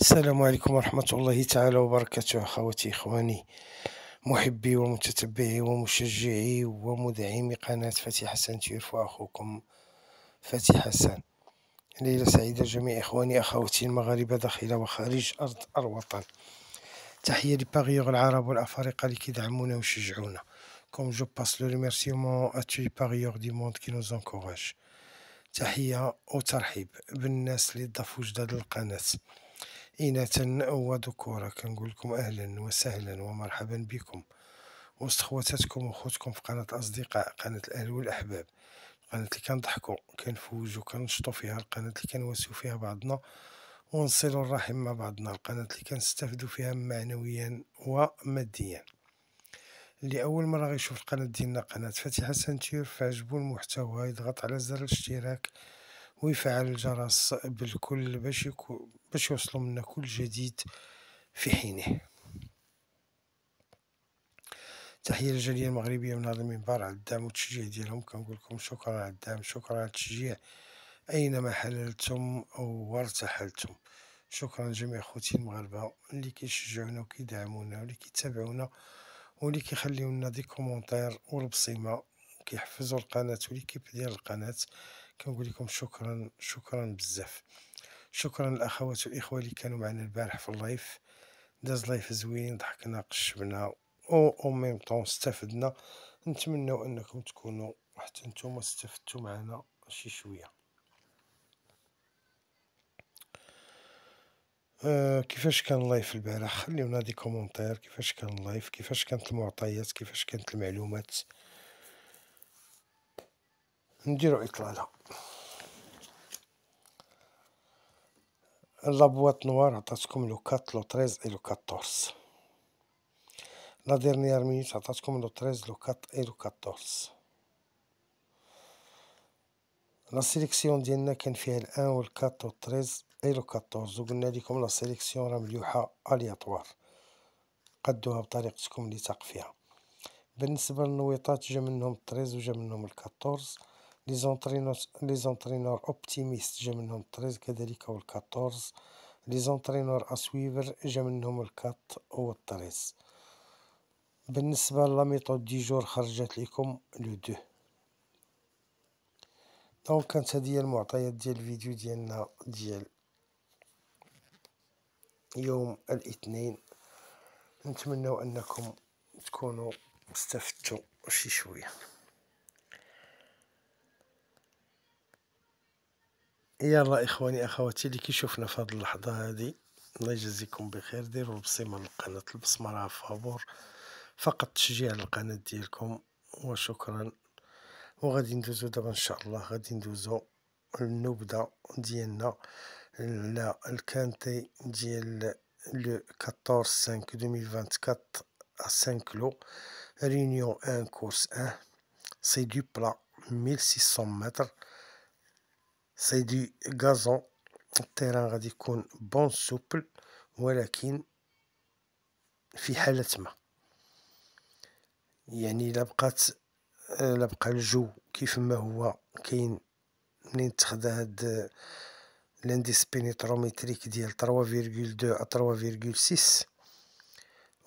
السلام عليكم ورحمة الله تعالى وبركاته أخواتي إخواني محبي ومتتبعي ومشجعي ومدعمي قناة فتي حسن تيرف وأخوكم فتي حسن ليلة سعيدة جميع إخواني أخواتي المغاربة داخل وخارج أرض الوطن تحية لباغيوغ العرب والأفارقة اللي كيدعمونا ويشجعونا كوم جو باس لو ريميرسيمون أتو باغيوغ دي موند كي نوز انكوراج تحية وترحيب بالناس اللي ضافوا جداد للقناة إناثا وذكورا كنقول لكم أهلا وسهلا ومرحبا بكم وسط خواتاتكم وخوتكم في قناة الأصدقاء قناة الأهل والأحباب القناة اللي كنضحكوا كنفوجوا كنشطوا فيها القناة اللي كنواسيو فيها بعضنا ونصلوا الرحم مع بعضنا القناة اللي كنستافدوا فيها معنويا وماديا اللي اول مره غيشوف القناه ديالنا قناه فاتحه سنتير فعجبو المحتوى يضغط على زر الاشتراك ويفعل الجرس بالكل باش يكون باش يوصلوا منا كل جديد في حينه تحية للجالية المغربية من هذا المنبر على الدعم والتشجيع ديالهم كنقول لكم شكرا على الدعم شكرا على التشجيع أينما حللتم أو وارتحلتم شكرا لجميع خوتي المغاربة اللي كيشجعونا وكيدعمونا واللي كيتابعونا واللي كيخليو لنا دي كومونتير والبصيمة كيحفزوا القناة والكيب ديال القناة كنقول لكم شكرا شكرا بزاف شكرا للاخوات والإخوة اللي كانوا معنا البارح في اللايف داز لايف زوين ضحكنا قشبنا أو أو ميم طون استفدنا نتمنى أنكم تكونوا حتى نتوما استفدتوا معنا شي شوية أه كيفاش كان اللايف البارح خليونا دي كومونتير كيفاش كان اللايف كيفاش كانت المعطيات كيفاش كانت المعلومات نديرو اطلاله La boîte noire عطاتكم لو 4 لو 13 et لو 14 لا ديرنيير مينوت عطاتكم لو 13 لو 4 et لو 14 لا سيليكسيون ديالنا كان فيها الان 4, و 13 اي لو 14 وقلنا لكم لا سيليكسيون راه مليوحه الياتوار قدوها بطريقتكم اللي تاق فيها بالنسبه للنويطات جا منهم 13 وجا منهم 14 لي زونترينور لي زونترينور اوبتيميست جا منهم 13 كذلك و 14 لي زونترينور اسويفر جا منهم الكات و 13 بالنسبه لا ميثود دي جور خرجت لكم لو 2 دونك كانت هذه هي المعطيات ديال الفيديو ديالنا ديال يوم الاثنين نتمنى انكم تكونوا استفدتوا شي شويه يلا اخواني اخواتي اللي كيشوفنا في هذه اللحظه هذه الله يجازيكم بخير ديروا البصيمه للقناه البصمه راه فابور فقط تشجيع للقناه ديالكم وشكرا وغادي ندوزو دابا ان شاء الله غادي ندوزو النبذه ديالنا على الكانتي ديال لو 14 5 2024 ا saint Saint-Cloud réunion 1 course 1 c'est du plat 1600 متر سي دي غازون التيران غادي يكون بون سوبل ولكن في حالة ما يعني الا بقات الا بقى الجو كيف ما هو كاين منين تخدا هاد لانديس بينيتروميتريك ديال 3.2 ا 3.6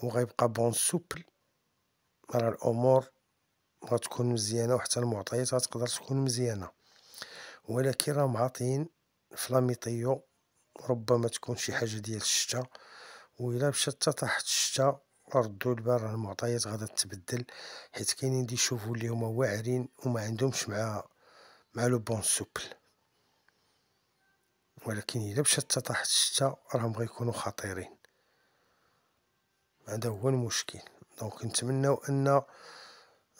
وغيبقى بون سوبل راه الامور غتكون مزيانه وحتى المعطيات غتقدر تكون مزيانه ولكن راهم عاطيين فلاميطيو ربما تكون شي حاجه ديال الشتا وإلا مشات تحت الشتا ردوا البال راه المعطيات غادا تبدل حيت كاينين ديشوفو اللي هما واعرين وما عندهمش مع مع لو بون سوبل ولكن الا مشات تحت الشتا راهم غيكونوا خطيرين هذا هو المشكل دونك نتمناو ان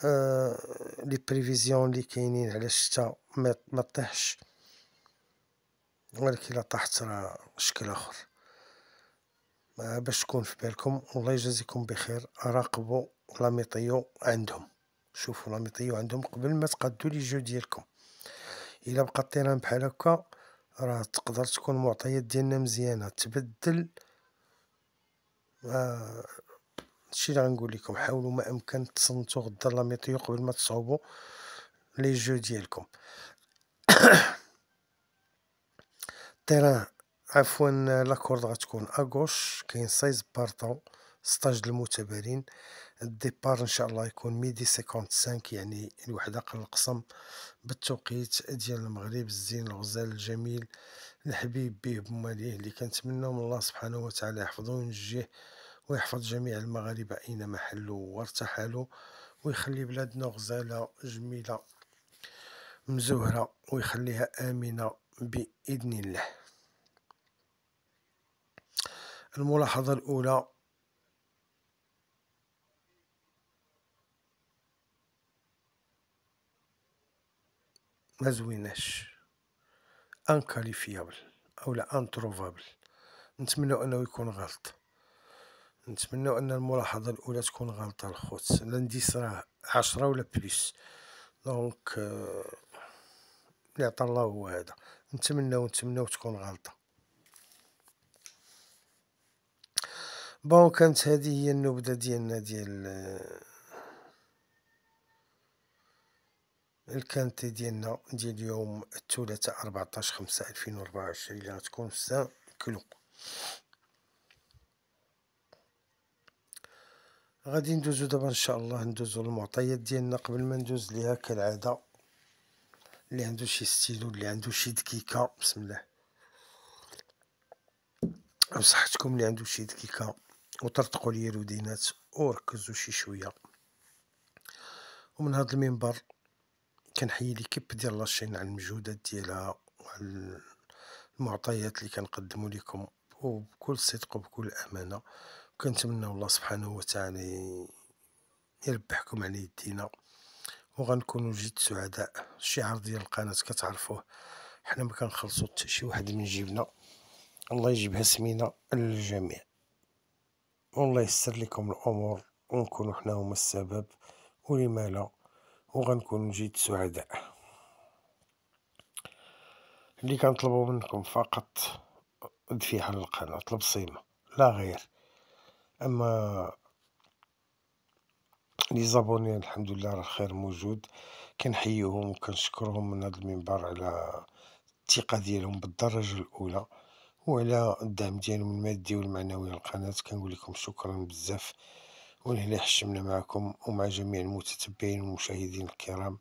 آه لي بريفيزيون اللي كاينين على الشتا ما تطيحش ولكن إلا طاحت راه شكل آخر باش تكون في بالكم والله يجازيكم بخير راقبوا لاميطيو عندهم شوفوا لاميطيو عندهم قبل ما تقادو لي جو ديالكم الا بقى الطيران بحال هكا راه تقدر تكون المعطيات ديالنا مزيانه تبدل آه هادشي اللي غنقول لكم حاولوا ما امكن تصنتوا غدا لاميطيو قبل ما تصاوبوا لي جو ديالكم تيران عفوا لاكورد غتكون اغوش كاين سايز بارطون 16 المتبارين الديبار ان شاء الله يكون ميدي 55 يعني الوحده قبل القسم بالتوقيت ديال المغرب الزين الغزال الجميل الحبيب به بماليه اللي كنتمناو من الله سبحانه وتعالى يحفظه وينجيه ويحفظ جميع المغاربه اينما حلوا وارتحلوا ويخلي بلادنا غزاله جميله مزوهرة ويخليها آمنة بإذن الله الملاحظة الأولى ما زويناش انكاليفيابل او لا انتروفابل نتمنى انه يكون غلط نتمنى ان الملاحظه الاولى تكون غلطه الخوت لنديس راه عشرة ولا بليس دونك آه اللي عطا الله هو هذا نتمناو نتمناو تكون غلطه بون كانت هذه هي النبذه ديالنا ديال الكانتي ديالنا ديال يوم الثلاثاء 14 5 2024 اللي غتكون في سان كلو غادي ندوزو دابا ان شاء الله ندوزو للمعطيات ديالنا قبل ما ندوز ليها كالعاده اللي عنده شي ستيلو اللي عنده شي دكيكه بسم الله نصحتكم اللي عنده شي دكيكه وترتقوا ليا رودينات وركزوا شي شويه ومن هذا المنبر كنحيي ليكيب ديال لاشين على المجهودات ديالها وعلى المعطيات اللي كنقدموا لكم وبكل صدق وبكل امانه كنتمنى الله سبحانه وتعالى يربحكم على يدينا وغنكونوا جد سعداء الشعار ديال القناه كتعرفوه حنا ما كنخلصوا حتى شي واحد من جيبنا الله يجيبها سمينا للجميع والله يسر لكم الامور ونكونوا حنا هما السبب ولما لا وغنكونوا جد سعداء اللي كنطلبوا منكم فقط دفيحه للقناه طلب صيمه لا غير اما لي زابوني الحمد لله راه الخير موجود كنحييهم وكنشكرهم من هذا المنبر على الثقة ديالهم بالدرجة الأولى وعلى الدعم ديالهم المادي والمعنوي للقناة كنقول لكم شكرا بزاف ولهنا حشمنا معكم ومع جميع المتتبعين والمشاهدين الكرام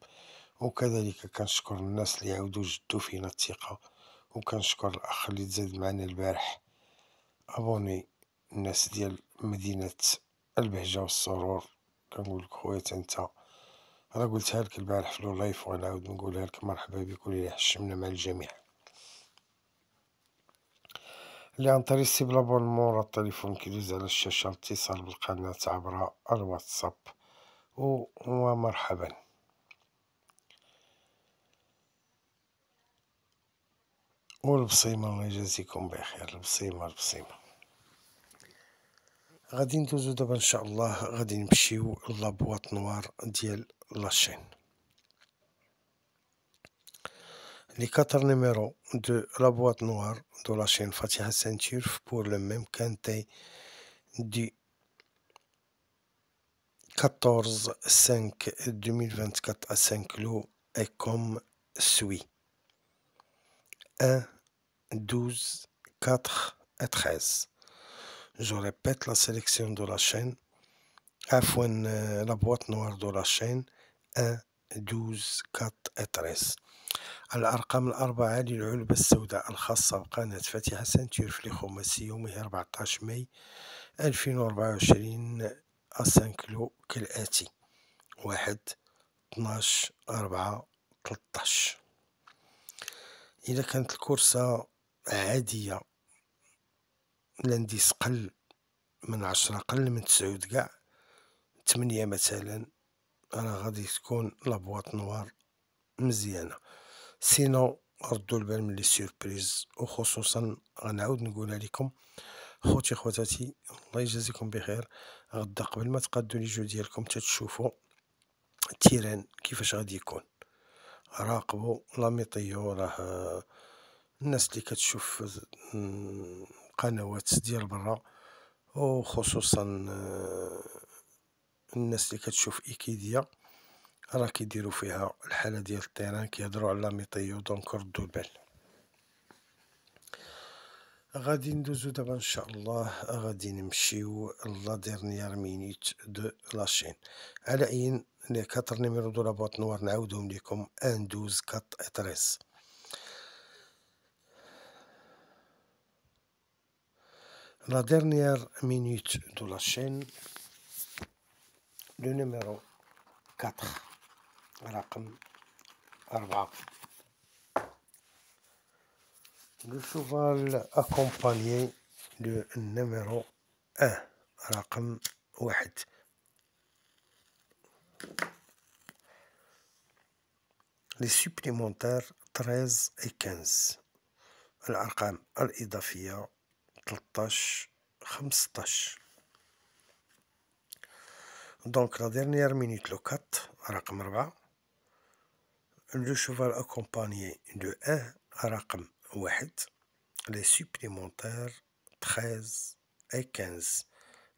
وكذلك كنشكر الناس اللي عاودوا جدوا فينا الثقة وكنشكر الأخ اللي تزاد معنا البارح أبوني الناس ديال مدينة البهجة والسرور كنقولك خويا انت انا قلتها لك البارح في اللايف وغنعاود نقولها لك مرحبا بك ولله حشمنا مع الجميع اللي عن طريق سيب لابونمون راه التليفون كيدوز على الشاشه الاتصال بالقناه عبر الواتساب ومرحبا والبصيمه الله يجازيكم بخير البصيمه البصيمه Radin boîte noire ان la الله la boîte noire Les quatre numéros de la boîte noire de la chaîne Fatiha Ceinture pour le même quintet du 14-5-2024 à 5 lots et comme suit. 1, 12, 4 et 13. je répète la sélection de la chaîne, afin euh, la boîte noire de la chaîne 1 12, 4 et 13. الأرقام الأربعة للعلبة السوداء الخاصة بقناة فاتحة سنتير في الخماسي يومها 14 ماي 2024 أسانكلو كالآتي 1 12 4 13 إذا كانت الكورسة عادية لنديس قل من عشرة قل من تسعود كاع تمنية مثلا راه غادي تكون لابواط نوار مزيانة سينو ردوا البال من لي سيربريز وخصوصا غنعاود نقولها لكم خوتي خواتاتي الله يجازيكم بخير غدا قبل ما تقادو لي جو ديالكم تتشوفوا التيران كيفاش غادي يكون راقبوا لا ميطيو راه الناس اللي كتشوف القنوات ديال برا وخصوصا آه، الناس اللي كتشوف ايكيديا راه كيديروا فيها الحاله ديال التيران كيهضروا على ميطيو دونك ردوا البال غادي ندوزو دابا ان شاء الله غادي نمشيو لا ديرنيير مينيت دو لاشين على عين لي كاتر نيميرو دو لا بوط نوار نعاودهم ليكم ان دوز كات اتريس la dernière minute de la chaîne, le numéro 4, Le cheval accompagné du numéro 1, 1. Les supplémentaires 13 et 15. al 13 15 دونك لا ديرنيير مينيت لو كات رقم 4 لو شوفال اكومباني دو ان رقم 1 لي سوبليمونتير 13 اي 15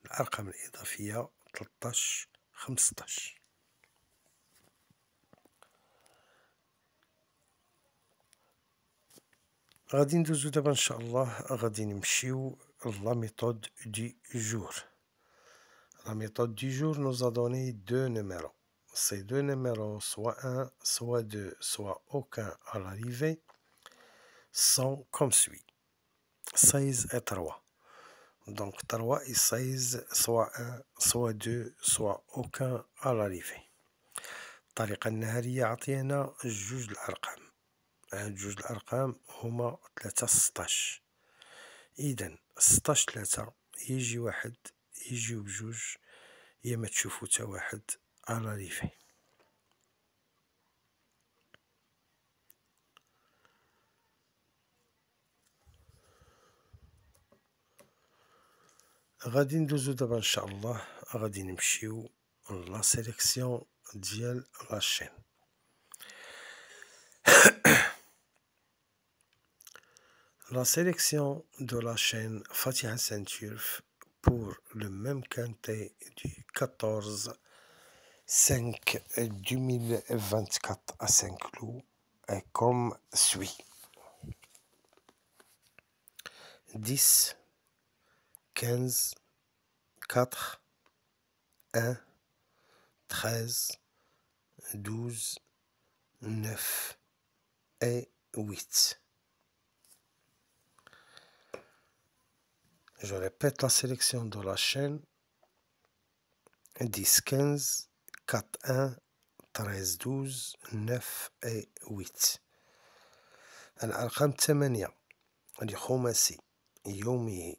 الارقام الاضافيه 13 15 غادي méthode du jour la méthode du jour nous a donné deux numéros ces deux numéros soit un, soit deux, soit aucun à l'arrivée sont comme suit 16 et 3 donc 3 et 16 soit 1 soit 2 soit aucun à l'arrivée الطريقة هاد جوج الارقام هما 3 16 اذا 16 3 يجي واحد يجيو بجوج يا ما تشوفو تا واحد على ريفي غادي ندوزو دابا ان شاء الله غادي نمشيو لا سيليكسيون ديال لاشين La sélection de la chaîne Fatiha Saint-Turf pour le même quintet du 14 5 2024 à Saint-Cloud est comme suit. 10, 15, 4, 1, 13, 12, 9 et 8. je répète la sélection de la chaîne 10 15 4 1 13 12 9 et 8 الأرقام الثمانية لخماسي يومه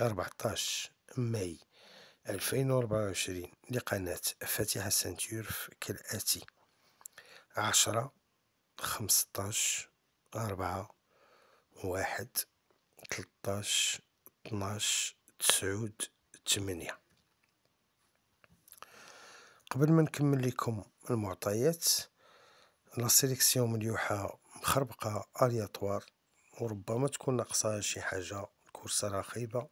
14 ماي 2024 لقناة فاتحة سنتيور كالآتي 10 15 4 1 13 12 تسعود تمنية قبل ما نكمل لكم المعطيات لا سيليكسيون مليوحة مخربقة الياطوار وربما تكون ناقصها شي حاجة الكورسة خايبة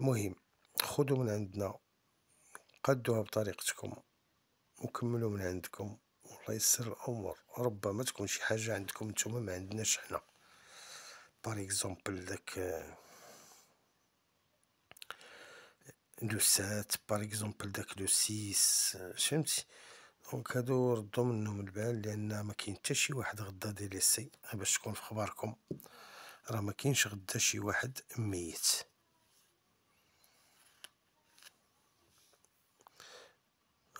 المهم خذوا من عندنا قدوها بطريقتكم وكملوا من عندكم والله يسر الامور ربما تكون شي حاجه عندكم نتوما ما عندناش حنا باريكزومبل اكزومبل داك لو سات بار اكزومبل داك لو سيس فهمتي دونك هادو ردو منهم البال لان ما كاين حتى شي واحد غدا ديال ليسي باش تكون في خباركم راه ما كاينش غدا شي واحد ميت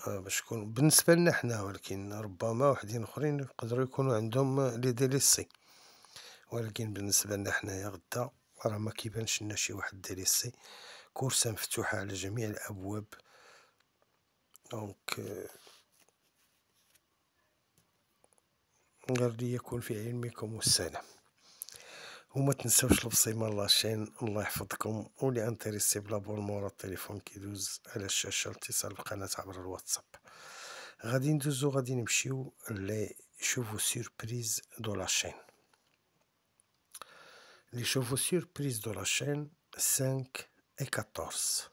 باش تكون بالنسبه لنا حنا ولكن ربما وحدين اخرين يقدروا يكونوا عندهم لي ديليسي ولكن بالنسبه لنا حنايا غدا راه ما كيبانش لنا شي واحد ديليسي كورسة مفتوحة على جميع الأبواب دونك قال لي يكون في علمكم والسلام وما تنساوش البصيمة لاشين الله يحفظكم ولي انتريسي بلا مورا التليفون كيدوز على الشاشة اتصال القناة عبر الواتساب غادي ندوزو غادي نمشيو لي شوفو سيربريز دو لاشين لي شوفو سيربريز دو لاشين 5 اي 14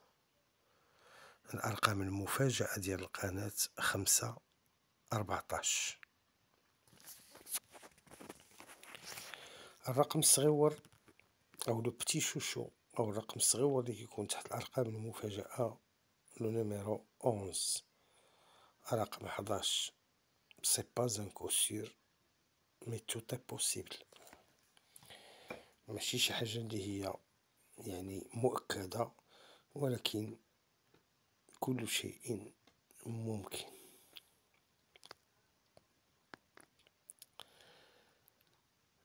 الارقام المفاجاه ديال القناه 5 14 الرقم الصغير او لو بتي شوشو او الرقم الصغير اللي كيكون تحت الارقام المفاجاه لو نيميرو 11 رقم 11 سي با زان كو مي توت اي بوسيبل ماشي شي حاجه اللي هي يعني مؤكدة ولكن كل شيء ممكن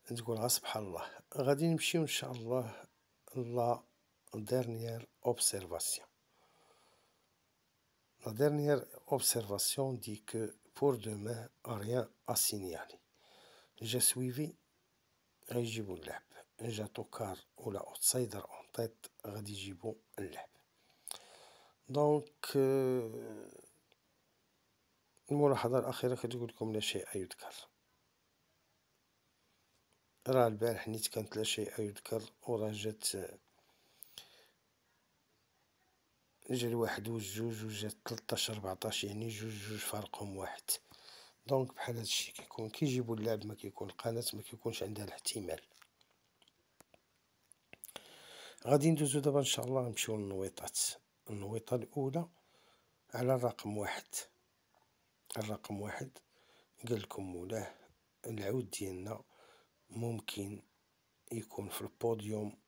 تقول آه، سبحان الله غادي نمشيو ان شاء الله لا ديرنيير اوبسيرفاسيون لا ديرنيير اوبسيرفاسيون دي كو بور دومان ريان ا سينيالي جا سويفي غيجيبو اللعب جا توكار ولا اوتسايدر التخطيط غادي يجيبو اللعب دونك الملاحظة الأخيرة كتقول لكم لا شيء يذكر راه البارح نيت كانت لا شيء يذكر وراه جات جا الواحد وجوج وجات تلطاش ربعطاش يعني جوج جوج فارقهم واحد دونك بحال هادشي كيكون كيجيبو اللعب ما كيكون القناة ما كيكونش عندها الاحتمال غادي ندوزو دابا ان شاء الله نمشيو للنويطات النويطه الاولى على الرقم واحد الرقم واحد قال لكم مولاه العود ديالنا ممكن يكون في البوديوم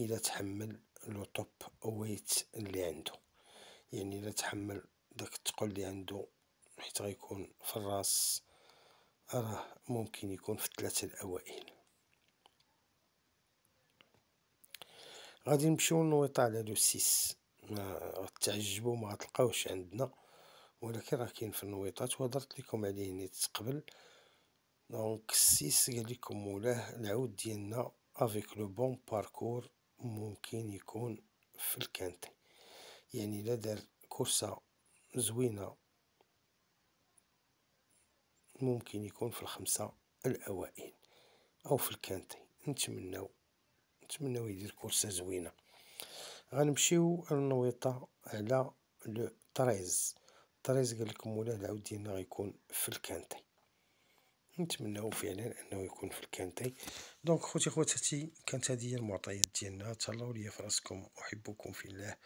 الى تحمل لو توب ويت اللي عنده يعني الى تحمل داك الثقل اللي عنده حيت غيكون في الراس راه ممكن يكون في الثلاثه الاوائل غادي نمشيو لنويطا على لو سيس ما غتعجبوا ما غتلقاوش عندنا ولكن راه كاين في النويطات وهضرت لكم عليه نيت قبل دونك السيس قال لكم مولاه العود ديالنا افيك لو بون باركور ممكن يكون في الكانتي يعني لا دار كورسة زوينة ممكن يكون في الخمسة الأوائل أو في الكانتي نتمناو نتمناو يدير كورسه زوينه غنمشيو النويطه على لو 13 13 قال لكم مولاه العود ديالنا غيكون في الكانتي نتمناو فعلا انه يكون في الكانتي دونك خوتي خواتاتي كانت هذه هي المعطيات ديالنا تهلاو ليا في راسكم احبكم في الله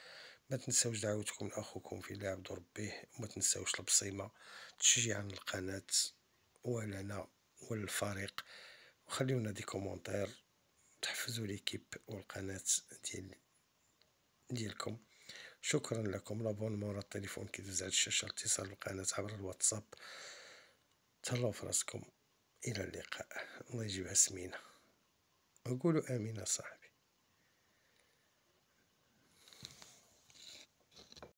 ما تنساوش دعوتكم لاخوكم في الله عبد ربيه وما تنساوش البصيمه تشجيعا للقناه ولنا وللفريق وخليونا دي كومونتير تحفزوا ليكيب والقناة ديال ديالكم شكرا لكم لابونمون راه التليفون كيدوز على الشاشة الاتصال بالقناة عبر الواتساب تهلاو في راسكم الى اللقاء الله يجيبها سمينة وقولوا امين صاحبي